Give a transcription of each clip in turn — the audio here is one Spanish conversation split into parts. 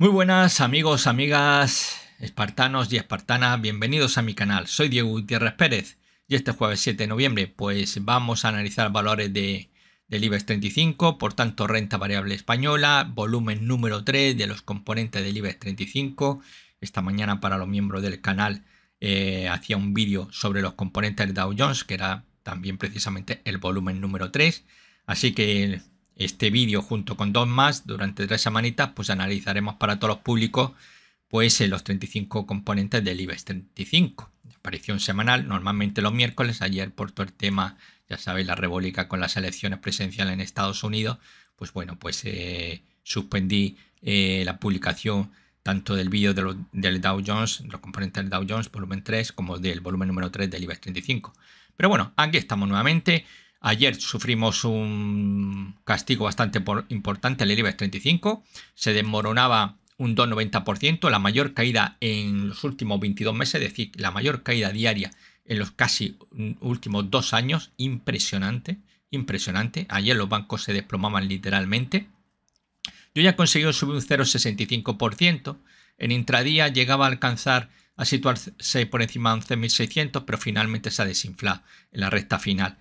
Muy buenas amigos, amigas, espartanos y espartanas, bienvenidos a mi canal. Soy Diego Gutiérrez Pérez y este jueves 7 de noviembre pues vamos a analizar valores de, del IBEX 35, por tanto renta variable española, volumen número 3 de los componentes del IBEX 35. Esta mañana para los miembros del canal eh, hacía un vídeo sobre los componentes del Dow Jones, que era también precisamente el volumen número 3. Así que este vídeo junto con dos más durante tres semanitas pues analizaremos para todos los públicos pues eh, los 35 componentes del IBEX 35 aparición semanal normalmente los miércoles ayer por todo el tema ya sabéis la rebólica con las elecciones presenciales en Estados Unidos pues bueno pues eh, suspendí eh, la publicación tanto del vídeo de del Dow Jones, los componentes del Dow Jones volumen 3 como del volumen número 3 del IBEX 35 pero bueno aquí estamos nuevamente Ayer sufrimos un castigo bastante importante el IBEX 35. Se desmoronaba un 2,90%, la mayor caída en los últimos 22 meses, es decir, la mayor caída diaria en los casi últimos dos años. Impresionante, impresionante. Ayer los bancos se desplomaban literalmente. Yo ya he subir un 0,65%. En intradía llegaba a alcanzar a situarse por encima de 11.600, pero finalmente se ha desinflado en la recta final.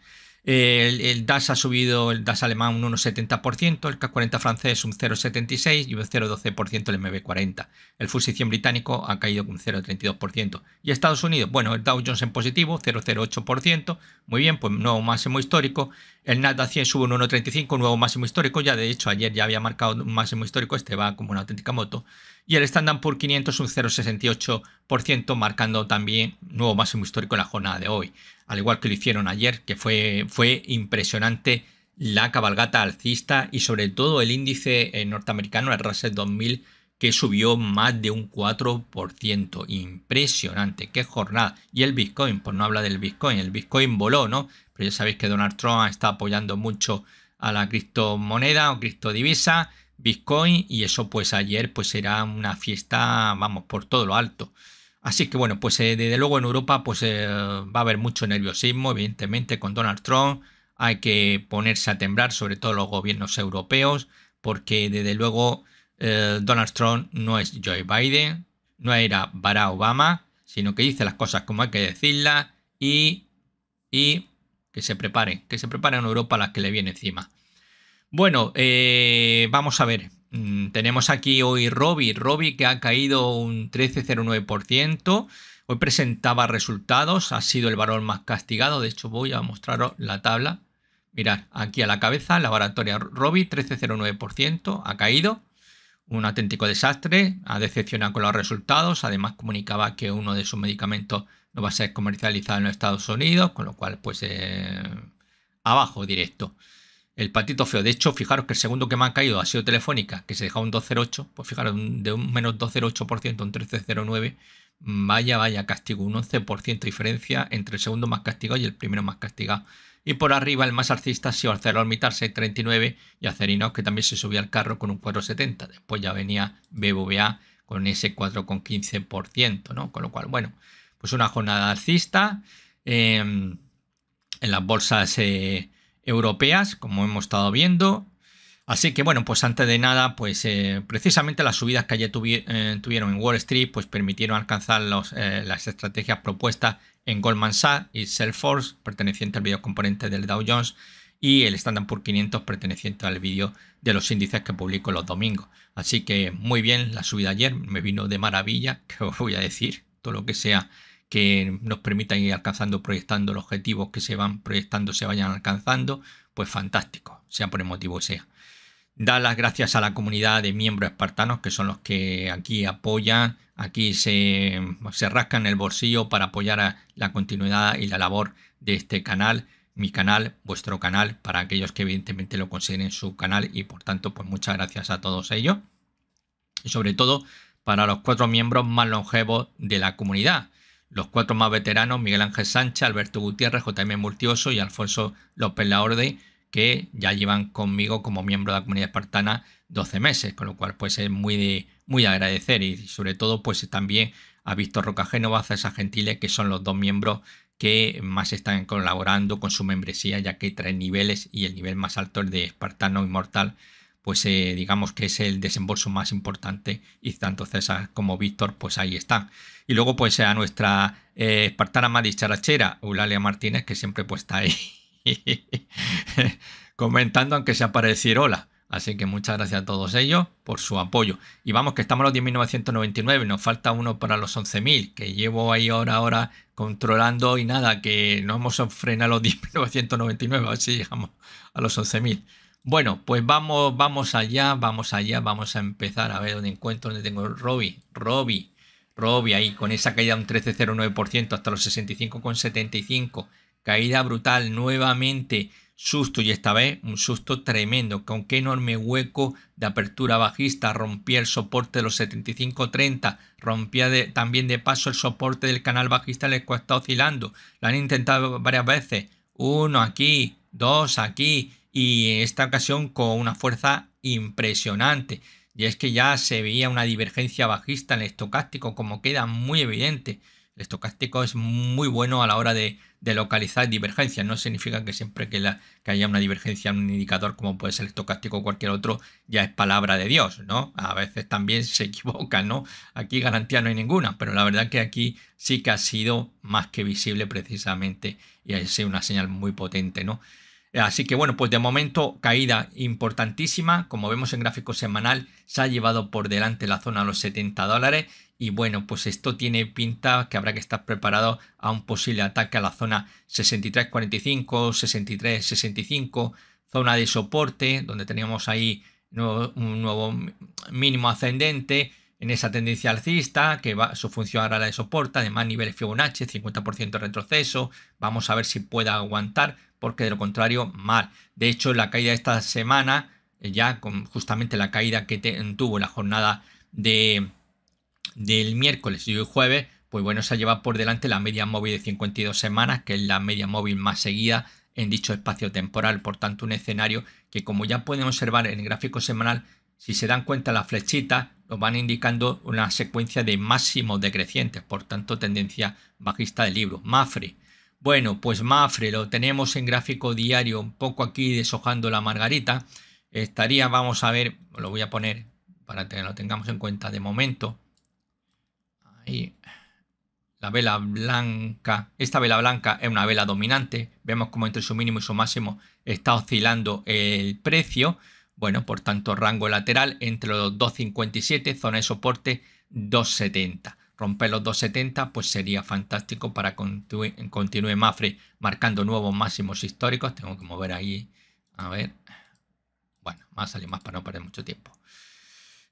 El, DAS ha subido, el DAS alemán un 1,70%, el k 40 francés un 0,76% y un 0,12% el MB40. El FUSI 100 británico ha caído con un 0,32%. ¿Y Estados Unidos? Bueno, el Dow Jones en positivo, 0,08%. Muy bien, pues nuevo máximo histórico. El Nasdaq 100 sube un 1,35%, nuevo máximo histórico. Ya de hecho ayer ya había marcado un máximo histórico, este va como una auténtica moto. Y el Standard Poor's 500 un 0,68%, marcando también nuevo máximo histórico en la jornada de hoy, al igual que lo hicieron ayer, que fue, fue impresionante la cabalgata alcista y sobre todo el índice eh, norteamericano, el Russell 2000, que subió más de un 4%. Impresionante, qué jornada. Y el Bitcoin, por pues no habla del Bitcoin, el Bitcoin voló, ¿no? Pero ya sabéis que Donald Trump está apoyando mucho a la criptomoneda o divisa Bitcoin, y eso pues ayer pues era una fiesta, vamos, por todo lo alto. Así que bueno, pues eh, desde luego en Europa pues, eh, va a haber mucho nerviosismo, evidentemente con Donald Trump. Hay que ponerse a temblar, sobre todo los gobiernos europeos, porque desde luego eh, Donald Trump no es Joe Biden, no era Barack Obama, sino que dice las cosas como hay que decirlas y, que se prepare, que se prepare en Europa las que le viene encima. Bueno, vamos a ver, Mm, tenemos aquí hoy Robbie, Robbie que ha caído un 13,09%. Hoy presentaba resultados, ha sido el varón más castigado. De hecho, voy a mostraros la tabla. Mirad, aquí a la cabeza, laboratorio Robbie, 13,09%, ha caído. Un auténtico desastre, ha decepcionado con los resultados. Además, comunicaba que uno de sus medicamentos no va a ser comercializado en los Estados Unidos, con lo cual, pues, eh, abajo directo el patito feo. De hecho, fijaros que el segundo que me ha caído ha sido Telefónica, que se dejaba un 2,08. Pues fijaros, de un menos 2,08%, un 13,09. Vaya, vaya, castigo. Un 11% diferencia entre el segundo más castigado y el primero más castigado. Y por arriba el más alcista ha sido ArcelorMittal 6,39 y Acerinos, que también se subía al carro con un 4,70. Después ya venía BBVA con ese 4,15%, ¿no? Con lo cual, bueno, pues una jornada alcista. Em, en las bolsas... Eh, europeas, como hemos estado viendo. Así que bueno, pues antes de nada, pues eh, precisamente las subidas que ayer eh, tuvieron en Wall Street, pues permitieron alcanzar eh, las estrategias propuestas en Goldman Sachs y Salesforce, perteneciente al video componente del Dow Jones, y el Standard Poor's 500, perteneciente al vídeo de los índices que publico los domingos. Así que muy bien, la subida ayer me vino de maravilla, que os voy a decir, todo lo que sea que nos permitan ir alcanzando, proyectando los objetivos que se van proyectando, se vayan alcanzando, pues fantástico, sea por el motivo que sea. dar las gracias a la comunidad de miembros espartanos, que son los que aquí apoyan, aquí se, rascan el bolsillo para apoyar la continuidad y la labor de este canal, mi canal, vuestro canal, para aquellos que evidentemente lo consideren su canal y por tanto, pues muchas gracias a todos ellos. Y sobre todo para los cuatro miembros más longevos de la comunidad, los cuatro más veteranos, Miguel Ángel Sánchez, Alberto Gutiérrez, J.M. Multioso y Alfonso López Laorde, que ya llevan conmigo como miembro de la comunidad espartana 12 meses, con lo cual pues es muy de, muy agradecer y sobre todo pues también a Víctor Roca Génova, César Gentiles, que son los dos miembros que más están colaborando con su membresía, ya que hay niveles y el nivel más alto es de Espartano Inmortal, pues eh, digamos que es el desembolso más importante y tanto César como Víctor pues ahí están. Y luego pues a nuestra eh, espartana más Charachera, Eulalia Martínez, que siempre pues está ahí comentando aunque sea para decir hola. Así que muchas gracias a todos ellos por su apoyo. Y vamos, que estamos a los 10.999, nos falta uno para los 11.000, que llevo ahí ahora, ahora controlando y nada, que no hemos frenado los 10.999, así llegamos a los 11.000. Bueno, pues vamos, vamos allá, vamos allá, vamos a empezar a ver dónde encuentro, dónde tengo Robbie, Robbie, Robbie ahí con esa caída de un 13,09% hasta los 65,75%, caída brutal nuevamente, susto y esta vez un susto tremendo, con qué enorme hueco de apertura bajista, rompía el soporte de los 75.30, rompía también de paso el soporte del canal bajista, les cuesta oscilando, lo han intentado varias veces, uno aquí, dos aquí, y esta ocasión con una fuerza impresionante. Y es que ya se veía una divergencia bajista en el estocástico, como queda muy evidente. El estocástico es muy bueno a la hora de, localizar divergencias. No significa que siempre que, haya una divergencia en un indicador, como puede ser el estocástico o cualquier otro, ya es palabra de Dios, ¿no? A veces también se equivoca, ¿no? Aquí garantía no hay ninguna, pero la verdad que aquí sí que ha sido más que visible precisamente y ha sido una señal muy potente, ¿no? Así que bueno, pues de momento caída importantísima, como vemos en gráfico semanal, se ha llevado por delante la zona a los 70 dólares y bueno, pues esto tiene pinta que habrá que estar preparado a un posible ataque a la zona 63.45, 63.65, zona de soporte, donde teníamos ahí un nuevo mínimo ascendente, en esa tendencia alcista, que va, su función ahora la de soporta, además niveles Fibonacci, 50% retroceso, vamos a ver si pueda aguantar, porque de lo contrario, mal. De hecho, la caída de esta semana, eh, ya con justamente la caída que tuvo la jornada de, del miércoles y hoy jueves, pues bueno, se ha llevado por delante la media móvil de 52 semanas, que es la media móvil más seguida en dicho espacio temporal, por tanto un escenario que como ya pueden observar en el gráfico semanal, si se dan cuenta la flechita nos van indicando una secuencia de máximos decrecientes, por tanto tendencia bajista del libro. Mafre. Bueno, pues Mafre lo tenemos en gráfico diario, un poco aquí deshojando la margarita. Estaría, vamos a ver, lo voy a poner para que lo tengamos en cuenta de momento. Ahí, la vela blanca, esta vela blanca es una vela dominante. Vemos como entre su mínimo y su máximo está oscilando el precio bueno, por tanto rango lateral entre los 2,57, zona de soporte 2,70. Romper los 2,70 pues sería fantástico para que continúe Mafre marcando nuevos máximos históricos. Tengo que mover ahí, a ver, bueno, más salir más para no perder mucho tiempo.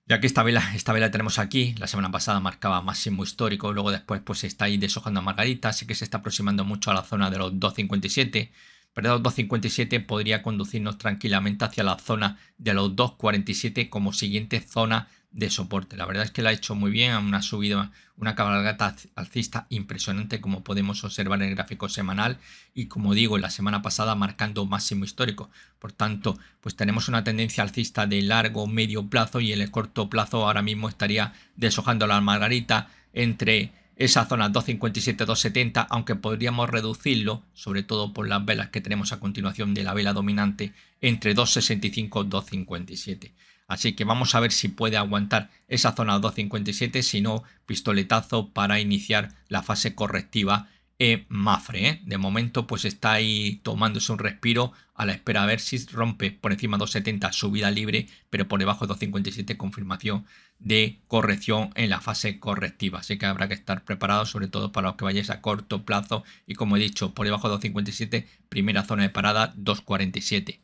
Ya que esta vela, esta vela tenemos aquí, la semana pasada marcaba máximo histórico, luego después pues está ahí deshojando a Margarita, así que se está aproximando mucho a la zona de los 257 pero 2.57 podría conducirnos tranquilamente hacia la zona de los 2.47 como siguiente zona de soporte. La verdad es que la ha hecho muy bien, una subida, una cabalgata alcista impresionante como podemos observar en el gráfico semanal y como digo, la semana pasada marcando máximo histórico. Por tanto, pues tenemos una tendencia alcista de largo, medio plazo y en el corto plazo ahora mismo estaría deshojando la margarita entre esa zona 257-270, aunque podríamos reducirlo, sobre todo por las velas que tenemos a continuación de la vela dominante, entre 265-257. Así que vamos a ver si puede aguantar esa zona 257, si no, pistoletazo para iniciar la fase correctiva eh, Mafre. ¿eh? De momento, pues está ahí tomándose un respiro a la espera a ver si rompe por encima de 270 subida libre, pero por debajo de 257 confirmación de corrección en la fase correctiva. Así que habrá que estar preparado, sobre todo para los que vayáis a corto plazo. Y como he dicho, por debajo de 257, primera zona de parada 247.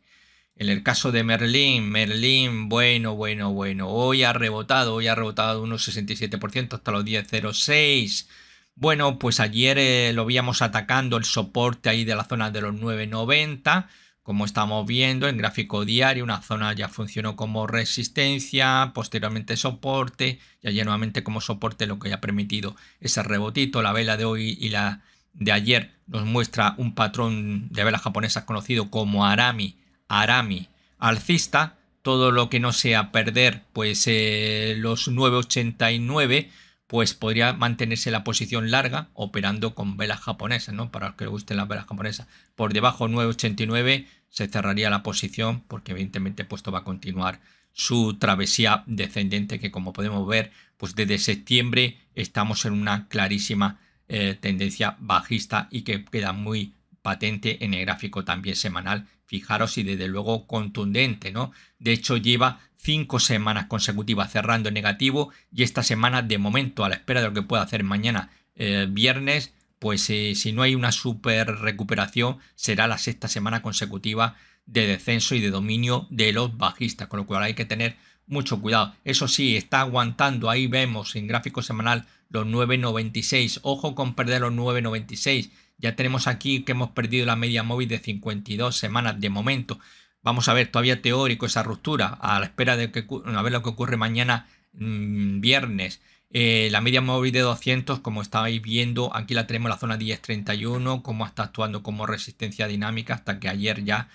En el caso de Merlin, Merlin bueno, bueno, bueno, hoy ha rebotado, hoy ha rebotado un 67% hasta los 10.06. Bueno, pues ayer eh, lo veíamos atacando el soporte ahí de la zona de los 990, como estamos viendo en gráfico diario, una zona ya funcionó como resistencia, posteriormente soporte, y allí nuevamente como soporte lo que ha permitido ese rebotito, la vela de hoy y la de ayer nos muestra un patrón de velas japonesas conocido como arami, arami alcista, todo lo que no sea perder pues eh, los 989 pues podría mantenerse la posición larga operando con velas japonesas, ¿no? Para los que les gusten las velas japonesas. Por debajo 9.89 se cerraría la posición porque evidentemente puesto pues, va a continuar su travesía descendente que como podemos ver pues desde septiembre estamos en una clarísima eh, tendencia bajista y que queda muy patente en el gráfico también semanal. Fijaros y desde luego contundente, ¿no? De hecho lleva cinco semanas consecutivas cerrando en negativo y esta semana de momento a la espera de lo que pueda hacer mañana eh, viernes pues eh, si no hay una super recuperación será la sexta semana consecutiva de descenso y de dominio de los bajistas con lo cual hay que tener mucho cuidado eso sí está aguantando ahí vemos en gráfico semanal los 9.96 ojo con perder los 9.96 ya tenemos aquí que hemos perdido la media móvil de 52 semanas de momento vamos a ver, todavía teórico esa ruptura, a la espera de que, a ver lo que ocurre mañana mm, viernes. Eh, la media móvil de 200, como estáis viendo, aquí la tenemos la zona 1031, cómo está actuando como resistencia dinámica hasta que ayer ya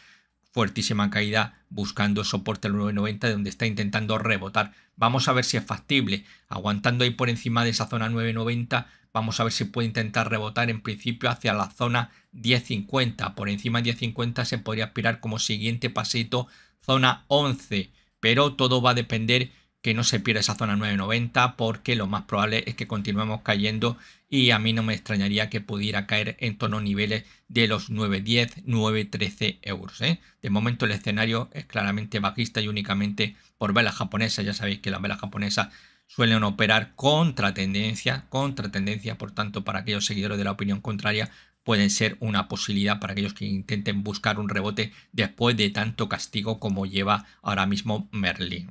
fuertísima caída buscando soporte al 990 de donde está intentando rebotar. Vamos a ver si es factible. Aguantando ahí por encima de esa zona 990, vamos a ver si puede intentar rebotar en principio hacia la zona 1050. Por encima de 1050 se podría aspirar como siguiente pasito zona 11, pero todo va a depender que no se pierda esa zona 990 porque lo más probable es que continuemos cayendo y a mí no me extrañaría que pudiera caer en tonos niveles de los 9,10, 9,13 euros. ¿eh? De momento el escenario es claramente bajista y únicamente por velas japonesas. Ya sabéis que las velas japonesas suelen operar contra tendencia, contra tendencia, por tanto para aquellos seguidores de la opinión contraria pueden ser una posibilidad para aquellos que intenten buscar un rebote después de tanto castigo como lleva ahora mismo Merlin.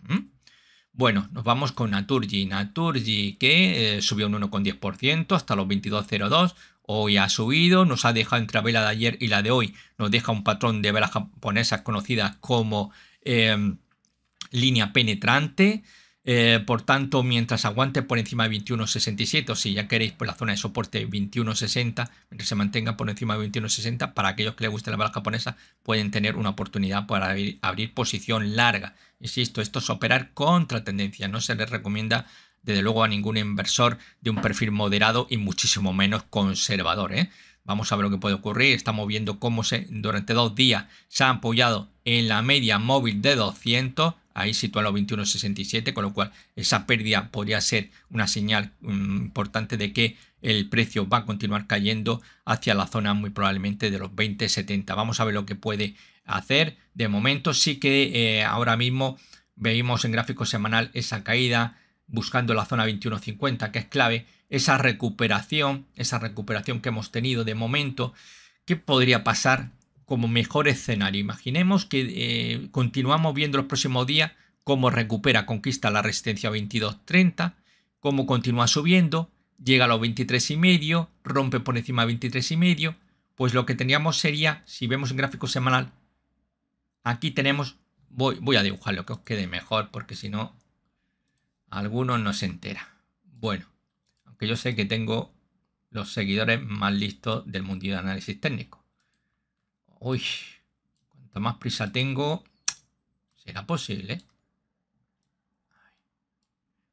Bueno, nos vamos con Naturgy. Naturgy que eh, subió un 1,10% hasta los 22,02. Hoy ha subido, nos ha dejado entre la vela de ayer y la de hoy. Nos deja un patrón de velas japonesas conocidas como eh, línea penetrante. Eh, por tanto, mientras aguante por encima de 21.67, o si ya queréis, por la zona de soporte 21.60, mientras se mantenga por encima de 21.60, para aquellos que les guste la bala japonesa, pueden tener una oportunidad para abrir, posición larga. Insisto, esto es operar contra tendencia, no se les recomienda desde luego a ningún inversor de un perfil moderado y muchísimo menos conservador. ¿eh? Vamos a ver lo que puede ocurrir. Estamos viendo cómo se, durante dos días se ha apoyado en la media móvil de 200, ahí sitúa los 21,67, con lo cual esa pérdida podría ser una señal mm, importante de que el precio va a continuar cayendo hacia la zona muy probablemente de los 20,70. Vamos a ver lo que puede hacer. De momento sí que eh, ahora mismo veíamos en gráfico semanal esa caída buscando la zona 21.50 que es clave, esa recuperación, esa recuperación que hemos tenido de momento, ¿qué podría pasar como mejor escenario. Imaginemos que eh, continuamos viendo los próximos días cómo recupera, conquista la resistencia 22.30, cómo continúa subiendo, llega a los 23.5, rompe por encima de 23.5, pues lo que teníamos sería, si vemos un gráfico semanal, aquí tenemos, voy, voy a dibujar lo que os quede mejor, porque si no, algunos no se entera. Bueno, aunque yo sé que tengo los seguidores más listos del mundo de análisis técnico. Uy, cuanto más prisa tengo, será posible.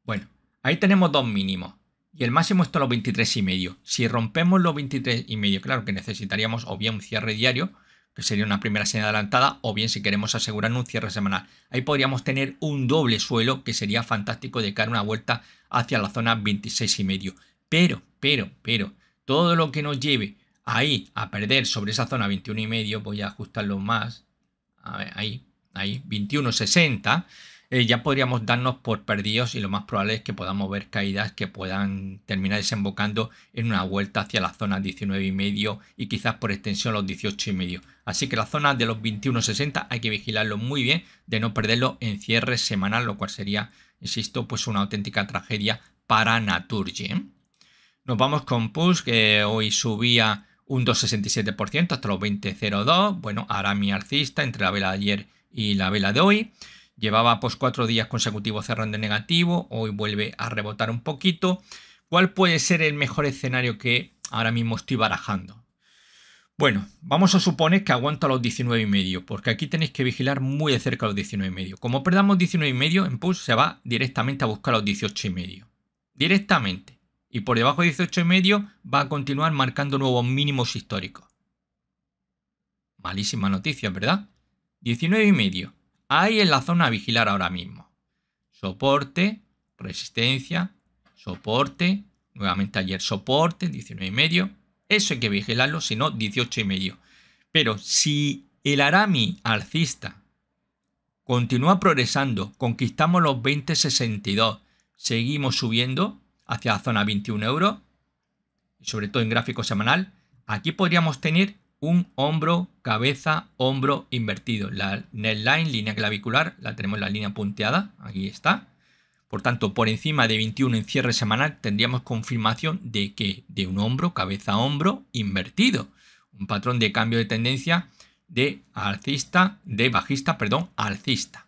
Bueno, ahí tenemos dos mínimos. Y el máximo está a los 23 y medio. Si rompemos los 23 y medio, claro que necesitaríamos o bien un cierre diario, que sería una primera señal adelantada, o bien si queremos asegurar un cierre semanal. Ahí podríamos tener un doble suelo que sería fantástico de cara a una vuelta hacia la zona 26 y medio. Pero, pero, pero, todo lo que nos lleve Ahí, a perder sobre esa zona 21 y medio, voy a ajustarlo más. ahí, ahí, 21.60. Eh, ya podríamos darnos por perdidos y lo más probable es que podamos ver caídas que puedan terminar desembocando en una vuelta hacia la zona 19 y medio y quizás por extensión los 18 y medio. Así que la zona de los 21.60 hay que vigilarlo muy bien de no perderlo en cierre semanal, lo cual sería, insisto, pues una auténtica tragedia para Naturgy. ¿eh? Nos vamos con Push, que hoy subía un 2,67% hasta los 20,02. Bueno, ahora mi alcista entre la vela de ayer y la vela de hoy. Llevaba pues cuatro días consecutivos cerrando en negativo, hoy vuelve a rebotar un poquito. ¿Cuál puede ser el mejor escenario que ahora mismo estoy barajando? Bueno, vamos a suponer que aguanta los 19,5, porque aquí tenéis que vigilar muy de cerca los 19,5. Como perdamos 19,5 en push, se va directamente a buscar los 18,5. Directamente y por debajo de 18,5 va a continuar marcando nuevos mínimos históricos. Malísima noticia, ¿verdad? 19,5. Ahí en la zona a vigilar ahora mismo. Soporte, resistencia, soporte, nuevamente ayer soporte, 19,5. Eso hay que vigilarlo, si no 18,5. Pero si el arami alcista continúa progresando, conquistamos los 20,62, seguimos subiendo, hacia la zona 21 euros, sobre todo en gráfico semanal, aquí podríamos tener un hombro, cabeza, hombro invertido. La neckline, línea clavicular, la tenemos la línea punteada, aquí está. Por tanto, por encima de 21 en cierre semanal tendríamos confirmación de que de un hombro, cabeza, hombro invertido. Un patrón de cambio de tendencia de alcista, de bajista, perdón, alcista.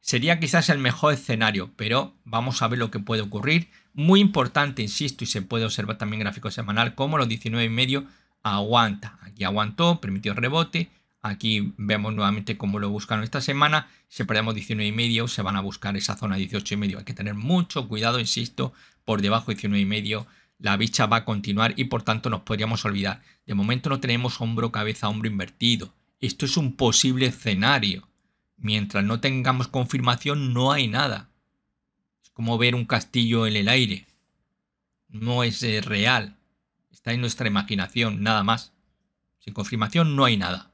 Sería quizás el mejor escenario, pero vamos a ver lo que puede ocurrir muy importante, insisto, y se puede observar también en gráfico semanal, cómo los 19,5 aguanta. Aquí aguantó, permitió rebote. Aquí vemos nuevamente cómo lo buscaron esta semana. Si perdemos 19,5 se van a buscar esa zona 18,5. Hay que tener mucho cuidado, insisto, por debajo de 19,5 la bicha va a continuar y por tanto nos podríamos olvidar. De momento no tenemos hombro, cabeza, hombro invertido. Esto es un posible escenario. Mientras no tengamos confirmación no hay nada como ver un castillo en el aire. No es eh, real. Está en nuestra imaginación, nada más. Sin confirmación no hay nada.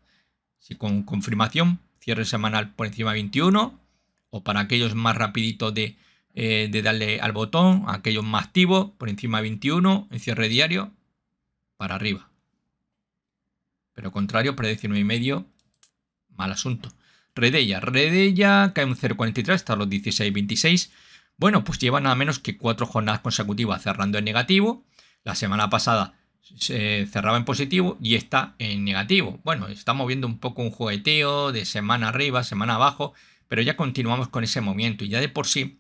Si con confirmación, cierre semanal por encima de 21, o para aquellos más rapiditos eh, de, darle al botón, aquellos más activos, por encima de 21, en cierre diario, para arriba. Pero contrario, para 19,5. y medio, mal asunto. Redella, Redella cae un 0,43 hasta los 16,26. Bueno, pues lleva nada menos que cuatro jornadas consecutivas cerrando en negativo. La semana pasada se cerraba en positivo y está en negativo. Bueno, estamos viendo un poco un jugueteo de semana arriba, semana abajo, pero ya continuamos con ese movimiento y ya de por sí,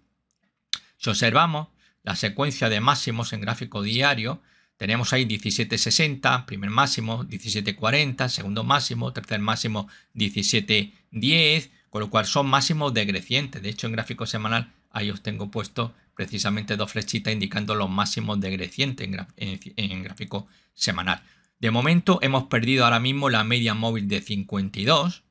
si observamos la secuencia de máximos en gráfico diario, tenemos ahí 17.60, primer máximo, 17.40, segundo máximo, tercer máximo, 17.10, con lo cual son máximos decrecientes. De hecho, en gráfico semanal ahí os tengo puesto precisamente dos flechitas indicando los máximos decrecientes en, en, gráfico semanal. De momento hemos perdido ahora mismo la media móvil de 52,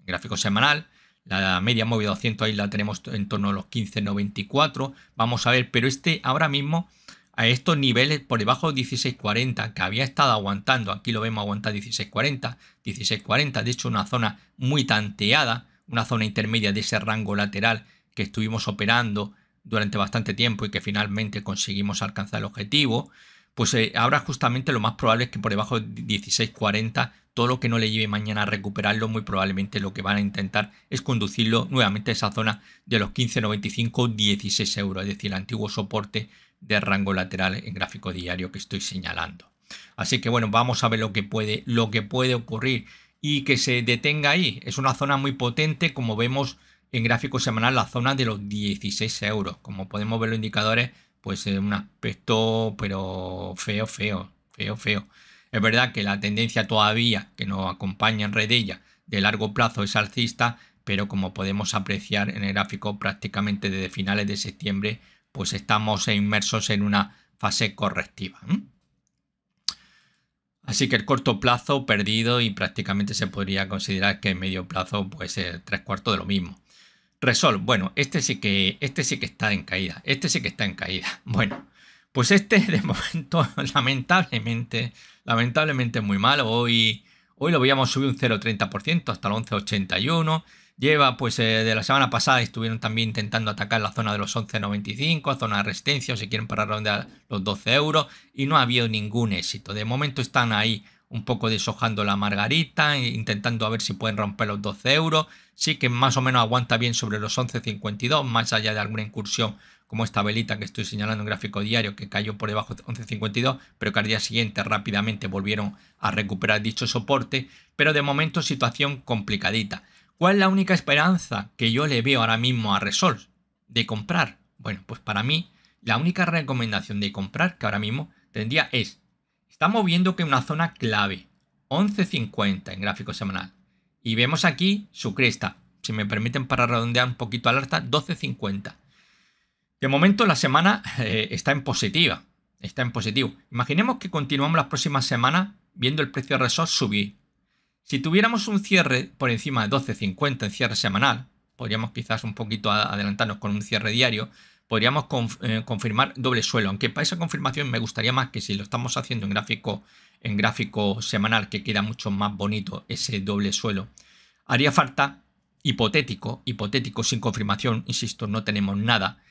gráfico semanal. La media móvil 200 ahí la tenemos en torno a los 15.94. Vamos a ver, pero este ahora mismo a estos niveles por debajo de 16.40 que había estado aguantando, aquí lo vemos aguantar 16.40, 16.40, de hecho una zona muy tanteada, una zona intermedia de ese rango lateral que estuvimos operando durante bastante tiempo y que finalmente conseguimos alcanzar el objetivo, pues eh, ahora justamente lo más probable es que por debajo de 16.40 todo lo que no le lleve mañana a recuperarlo, muy probablemente lo que van a intentar es conducirlo nuevamente a esa zona de los 15.95-16 euros, es decir, el antiguo soporte de rango lateral en gráfico diario que estoy señalando. Así que bueno, vamos a ver lo que puede, lo que puede ocurrir y que se detenga ahí. Es una zona muy potente, como vemos en gráfico semanal la zona de los 16 euros. Como podemos ver los indicadores, pues es un aspecto pero feo, feo, feo, feo. Es verdad que la tendencia todavía que nos acompaña en Redella de largo plazo es alcista, pero como podemos apreciar en el gráfico prácticamente desde finales de septiembre, pues estamos inmersos en una fase correctiva. Así que el corto plazo perdido y prácticamente se podría considerar que el medio plazo pues ser tres cuartos de lo mismo. Resol, bueno, este sí que, este sí que está en caída, este sí que está en caída. Bueno, pues este de momento, lamentablemente, lamentablemente muy malo. Hoy, hoy lo veíamos subir un 0,30% hasta el 11,81. Lleva, pues eh, de la semana pasada estuvieron también intentando atacar la zona de los 11,95, zona de resistencia, o si quieren para rondar los 12 euros, y no ha habido ningún éxito. De momento están ahí un poco deshojando la margarita, e intentando a ver si pueden romper los 12 euros. Sí que más o menos aguanta bien sobre los 11.52, más allá de alguna incursión como esta velita que estoy señalando en gráfico diario que cayó por debajo de 11.52, pero que al día siguiente rápidamente volvieron a recuperar dicho soporte. Pero de momento situación complicadita. ¿Cuál es la única esperanza que yo le veo ahora mismo a Resol de comprar? Bueno, pues para mí la única recomendación de comprar que ahora mismo tendría es Estamos viendo que una zona clave, 11.50 en gráfico semanal. Y vemos aquí su cresta, si me permiten para redondear un poquito al alta, 12.50. De momento la semana eh, está en positiva, está en positivo. Imaginemos que continuamos las próximas semanas viendo el precio de Resort subir. Si tuviéramos un cierre por encima de 12.50 en cierre semanal, podríamos quizás un poquito adelantarnos con un cierre diario, podríamos eh, confirmar doble suelo, aunque para esa confirmación me gustaría más que si lo estamos haciendo en gráfico, en gráfico semanal, que queda mucho más bonito ese doble suelo, haría falta hipotético, hipotético sin confirmación, insisto, no tenemos nada.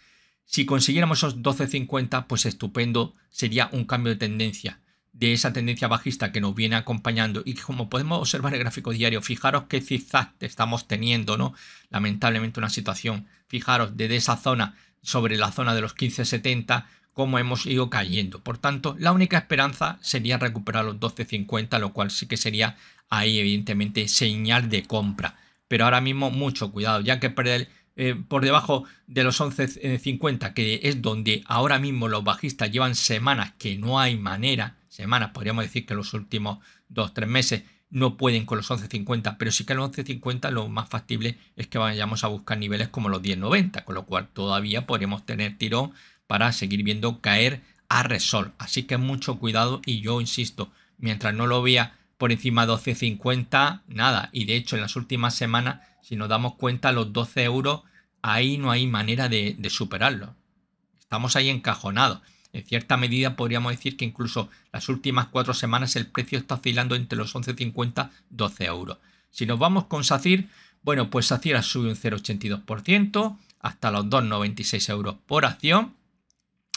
Si consiguiéramos esos 12.50, pues estupendo, sería un cambio de tendencia de esa tendencia bajista que nos viene acompañando y que como podemos observar en el gráfico diario, fijaros que zigzag estamos teniendo, ¿no? Lamentablemente una situación, fijaros, desde esa zona sobre la zona de los 1570, cómo hemos ido cayendo. Por tanto, la única esperanza sería recuperar los 12.50, lo cual sí que sería ahí evidentemente señal de compra. Pero ahora mismo mucho cuidado, ya que perder eh, por debajo de los 11.50, que es donde ahora mismo los bajistas llevan semanas que no hay manera, semanas, podríamos decir que los últimos 2 tres meses no pueden con los 11.50, pero sí que los 11.50 lo más factible es que vayamos a buscar niveles como los 10.90, con lo cual todavía podríamos tener tirón para seguir viendo caer a Resol. Así que mucho cuidado y yo insisto, mientras no lo vea por encima de 12.50, nada. Y de hecho en las últimas semanas, si nos damos cuenta, los 12 euros, ahí no hay manera de, de superarlo. Estamos ahí encajonados. En cierta medida podríamos decir que incluso las últimas cuatro semanas el precio está oscilando entre los 11,50 y 12 euros. Si nos vamos con SACIR, bueno, pues SACIR ha subido un 0,82% hasta los 2,96 euros por acción.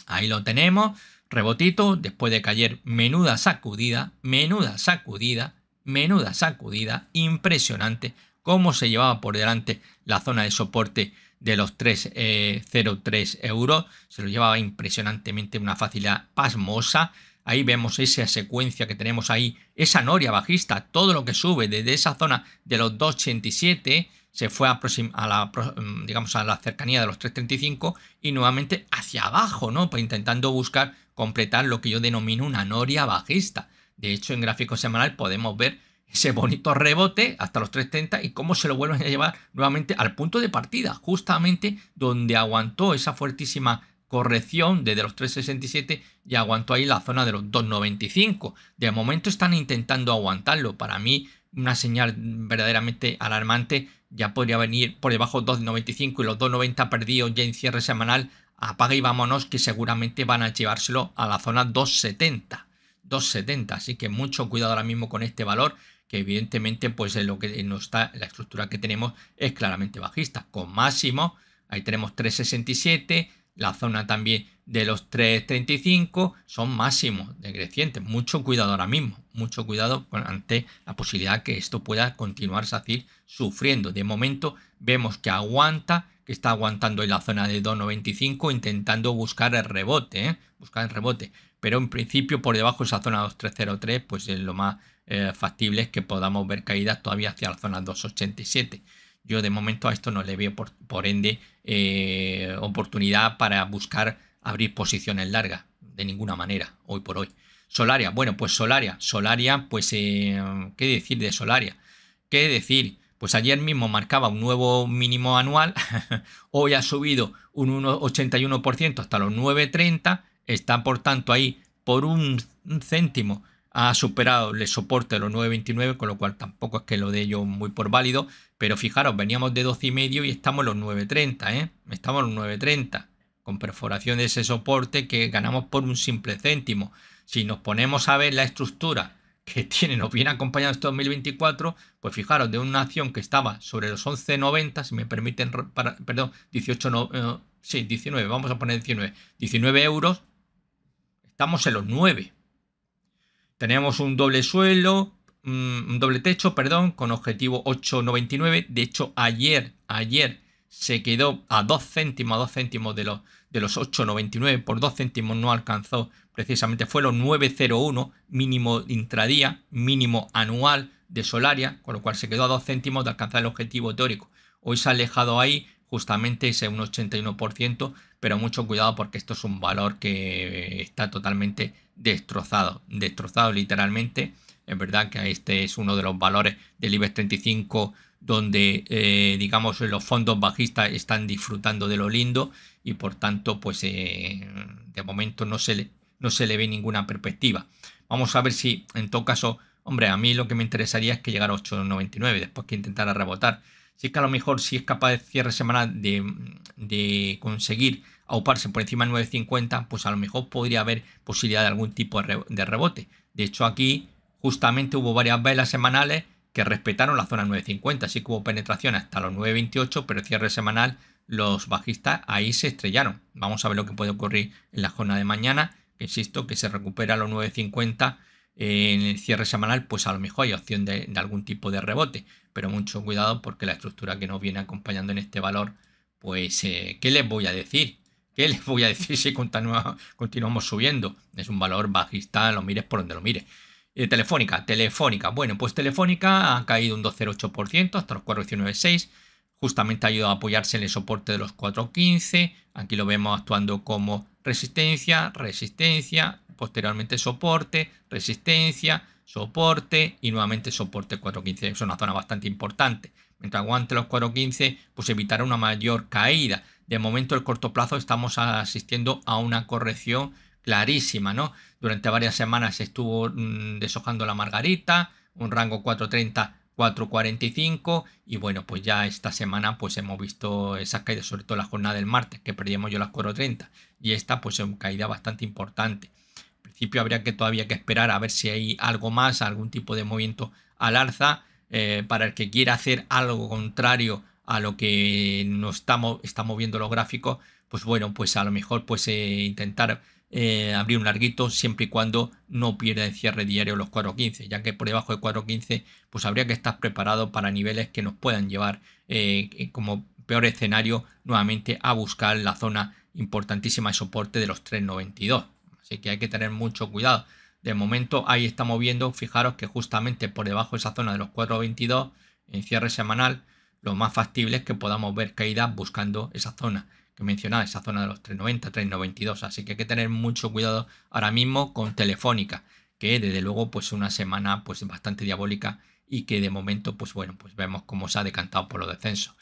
Ahí lo tenemos, rebotito, después de caer, menuda sacudida, menuda sacudida, menuda sacudida, impresionante cómo se llevaba por delante la zona de soporte de los 3,03 eh, euros. Se lo llevaba impresionantemente una facilidad pasmosa. Ahí vemos esa secuencia que tenemos ahí, esa noria bajista, todo lo que sube desde esa zona de los 2,87 se fue a, la, mm, digamos, a la cercanía de los 3,35 y nuevamente hacia abajo, ¿no? Pues intentando buscar completar lo que yo denomino una noria bajista. De hecho, en gráfico semanal podemos ver ese bonito rebote hasta los 3.30 y cómo se lo vuelven a llevar nuevamente al punto de partida, justamente donde aguantó esa fuertísima corrección desde los 3.67 y aguantó ahí la zona de los 2.95. De momento están intentando aguantarlo. Para mí, una señal verdaderamente alarmante. Ya podría venir por debajo 2.95 y los 2.90 perdidos ya en cierre semanal. Apaga y vámonos que seguramente van a llevárselo a la zona 2.70. 2.70, así que mucho cuidado ahora mismo con este valor que evidentemente pues lo que no está, la estructura que tenemos es claramente bajista, con máximo, ahí tenemos 367, la zona también de los 3.35 son máximos decrecientes. Mucho cuidado ahora mismo, mucho cuidado ante la posibilidad que esto pueda continuar seguir sufriendo. De momento vemos que aguanta, que está aguantando en la zona de 2.95 intentando buscar el rebote, ¿eh? buscar el rebote. Pero en principio por debajo esa zona 2.303 pues es lo más eh, factibles que podamos ver caídas todavía hacia la zona 287. Yo de momento a esto no le veo por, ende eh, oportunidad para buscar abrir posiciones largas, de ninguna manera, hoy por hoy. Solaria, bueno, pues Solaria, Solaria, pues eh, qué decir de Solaria, qué decir, pues ayer mismo marcaba un nuevo mínimo anual, hoy ha subido un 1,81% hasta los 9,30, está por tanto ahí por un céntimo ha superado el soporte de los 9.29, con lo cual tampoco es que lo dé yo muy por válido, pero fijaros, veníamos de 12,5 y estamos en los 9.30, ¿eh? Estamos en los 9.30, con perforación de ese soporte que ganamos por un simple céntimo. Si nos ponemos a ver la estructura que tiene, nos viene acompañado este 2024, pues fijaros, de una acción que estaba sobre los 11.90, si me permiten, perdón, 18, no, 19, eh, vamos a poner 19, 19 euros, estamos en los 9. Tenemos un doble suelo, mm, un doble techo, perdón, con objetivo 8,99. De hecho, ayer, ayer se quedó a 2 céntimos, a 2 céntimos de los, de los 8,99. Por 2 céntimos no alcanzó precisamente. Fue los 9,01 mínimo intradía, mínimo anual de Solaria, con lo cual se quedó a 2 céntimos de alcanzar el objetivo teórico. Hoy se ha alejado ahí justamente ese un 81%, pero mucho cuidado porque esto es un valor que está totalmente destrozado, destrozado literalmente. Es verdad que este es uno de los valores del IBEX 35 donde, eh, digamos, los fondos bajistas están disfrutando de lo lindo y por tanto, pues eh, de momento no se, le, no se le ve ninguna perspectiva. Vamos a ver si, en todo caso, hombre, a mí lo que me interesaría es que llegara a 8,99 después que intentara rebotar. Si es que a lo mejor si es capaz de cierre semanal de, de conseguir Oparse por encima de 9.50, pues a lo mejor podría haber posibilidad de algún tipo de rebote. De hecho, aquí justamente hubo varias velas semanales que respetaron la zona 9.50, así que hubo penetración hasta los 9.28, pero el cierre semanal los bajistas ahí se estrellaron. Vamos a ver lo que puede ocurrir en la zona de mañana, insisto, que se recupera los 9.50 en el cierre semanal, pues a lo mejor hay opción de, algún tipo de rebote, pero mucho cuidado porque la estructura que nos viene acompañando en este valor, pues, eh, ¿qué les voy a decir? ¿Qué les voy a decir si continuamos subiendo? Es un valor bajista, lo mires por donde lo mires. Eh, telefónica, Telefónica. Bueno, pues Telefónica ha caído un 2,08% hasta los 4,196. Justamente ha ayudado a apoyarse en el soporte de los 4,15. Aquí lo vemos actuando como resistencia, resistencia, posteriormente soporte, resistencia, soporte y nuevamente soporte 4.15. Es una zona bastante importante. Mientras aguante los 4.15, pues evitará una mayor caída de momento el corto plazo estamos asistiendo a una corrección clarísima, ¿no? Durante varias semanas estuvo mm, deshojando la margarita, un rango 430 4.45 y bueno pues ya esta semana pues hemos visto esas caídas sobre todo la jornada del martes que perdíamos yo las 4.30 y esta pues es una caída bastante importante en principio habría que todavía que esperar a ver si hay algo más algún tipo de movimiento al alza eh, para el que quiera hacer algo contrario a lo que nos estamos viendo está los gráficos, pues bueno, pues a lo mejor pues eh, intentar eh, abrir un larguito siempre y cuando no pierda el cierre diario los 4.15, ya que por debajo de 4.15 pues habría que estar preparado para niveles que nos puedan llevar eh, como peor escenario nuevamente a buscar la zona importantísima de soporte de los 3.92. Así que hay que tener mucho cuidado. De momento ahí estamos viendo, fijaros que justamente por debajo de esa zona de los 4.22 en cierre semanal, lo más factible es que podamos ver caídas buscando esa zona que mencionaba, esa zona de los 390, 392. Así que hay que tener mucho cuidado ahora mismo con Telefónica, que desde luego pues una semana pues bastante diabólica y que de momento pues bueno, pues vemos cómo se ha decantado por los descensos.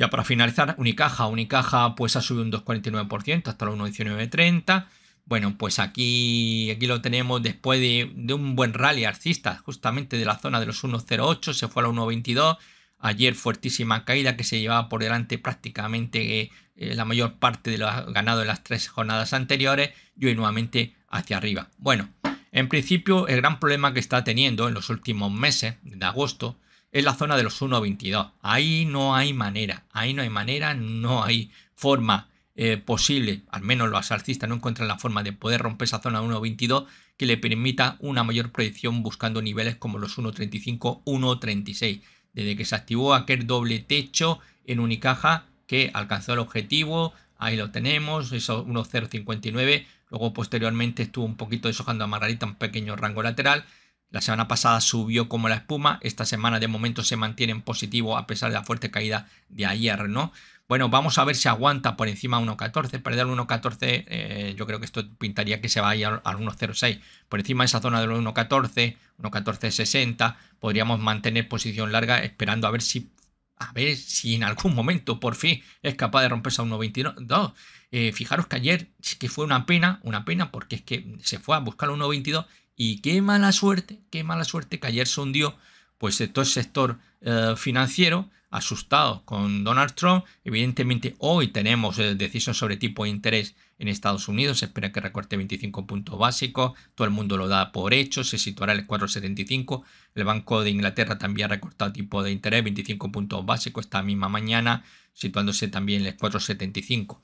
Ya para finalizar, Unicaja. Unicaja pues ha subido un 2,49% hasta los 1,1930. Bueno, pues aquí, aquí lo tenemos después de, de un buen rally alcista, justamente de la zona de los 1,08, se fue a los 1,22 Ayer fuertísima caída que se llevaba por delante prácticamente eh, la mayor parte de lo ganado en las tres jornadas anteriores y hoy nuevamente hacia arriba. Bueno, en principio el gran problema que está teniendo en los últimos meses de agosto es la zona de los 1.22. Ahí no hay manera, ahí no hay manera, no hay forma eh, posible, al menos los alcistas no encuentran la forma de poder romper esa zona 1.22 que le permita una mayor proyección buscando niveles como los 1.35, 1.36 desde que se activó aquel doble techo en Unicaja que alcanzó el objetivo. Ahí lo tenemos, eso 1.059. Luego posteriormente estuvo un poquito deshojando a Margarita un pequeño rango lateral. La semana pasada subió como la espuma. Esta semana de momento se mantiene en positivo a pesar de la fuerte caída de ayer, ¿no? Bueno, vamos a ver si aguanta por encima 1.14. Perder 1.14, eh, yo creo que esto pintaría que se vaya al 1.06. Por encima de esa zona del 1.14, 1.14.60, podríamos mantener posición larga esperando a ver si a ver si en algún momento por fin es capaz de romperse a 1.22. fijaros que ayer sí que fue una pena, una pena porque es que se fue a buscar el 1.22 y qué mala suerte, qué mala suerte que ayer se hundió pues todo el sector eh, financiero asustado con Donald Trump. Evidentemente hoy tenemos eh, decisión sobre tipo de interés en Estados Unidos, se espera que recorte 25 puntos básicos, todo el mundo lo da por hecho, se situará en el 4,75, el Banco de Inglaterra también ha recortado tipo de interés 25 puntos básicos esta misma mañana, situándose también en el 4,75.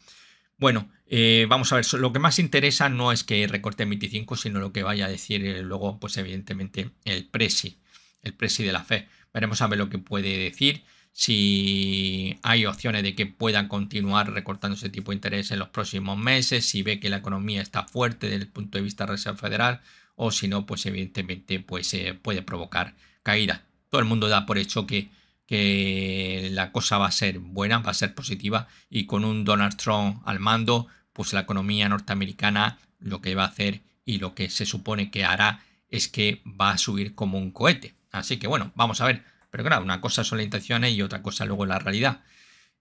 Bueno, eh, vamos a ver, lo que más interesa no es que recorte 25, sino lo que vaya a decir luego, pues evidentemente, el Presi el preside de la fe. Veremos a ver lo que puede decir, si hay opciones de que puedan continuar recortando ese tipo de interés en los próximos meses, si ve que la economía está fuerte desde el punto de vista de Reserva Federal o si no, pues evidentemente pues, eh, puede provocar caída. Todo el mundo da por hecho que, que la cosa va a ser buena, va a ser positiva y con un Donald Trump al mando, pues la economía norteamericana lo que va a hacer y lo que se supone que hará es que va a subir como un cohete. Así que bueno, vamos a ver. Pero claro, una cosa son las intenciones y otra cosa luego la realidad.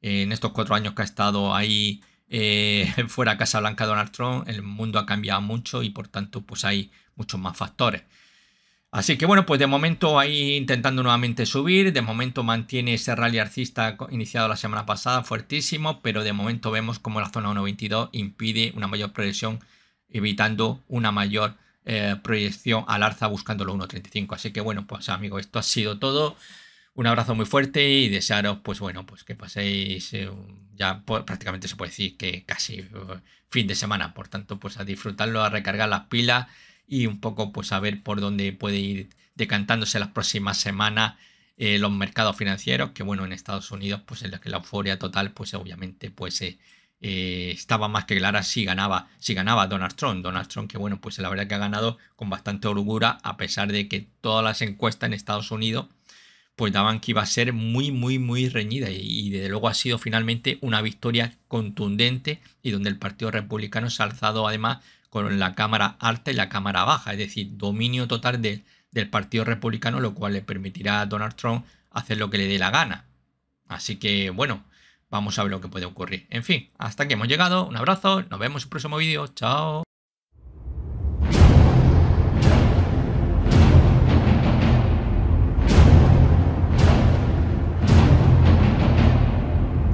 en estos cuatro años que ha estado ahí eh, fuera Casa Blanca Donald Trump, el mundo ha cambiado mucho y por tanto pues hay muchos más factores. Así que bueno, pues de momento ahí intentando nuevamente subir, de momento mantiene ese rally arcista iniciado la semana pasada fuertísimo, pero de momento vemos como la zona 1.22 impide una mayor progresión evitando una mayor eh, proyección al arza buscando los 1.35. Así que bueno, pues amigos, esto ha sido todo. Un abrazo muy fuerte y desearos, pues bueno, pues que paséis, eh, ya prácticamente se puede decir que casi eh, fin de semana. Por tanto, pues a disfrutarlo, a recargar las pilas y un poco pues a ver por dónde puede ir decantándose las próximas semanas los mercados financieros, que bueno, en Estados Unidos, pues en la que la euforia total, pues obviamente, pues eh, estaba más que clara si ganaba, si ganaba Donald Trump. Donald Trump, que bueno, pues la verdad que ha ganado con bastante holgura, a pesar de que todas las encuestas en Estados Unidos pues daban que iba a ser muy, muy, muy reñida. Y, desde luego ha sido finalmente una victoria contundente y donde el Partido Republicano se ha alzado además con la Cámara Alta y la Cámara Baja, es decir, dominio total del Partido Republicano, lo cual le permitirá a Donald Trump hacer lo que le dé la gana. Así que bueno, Vamos a ver lo que puede ocurrir. En fin, hasta aquí hemos llegado. Un abrazo, nos vemos en el próximo vídeo. Chao.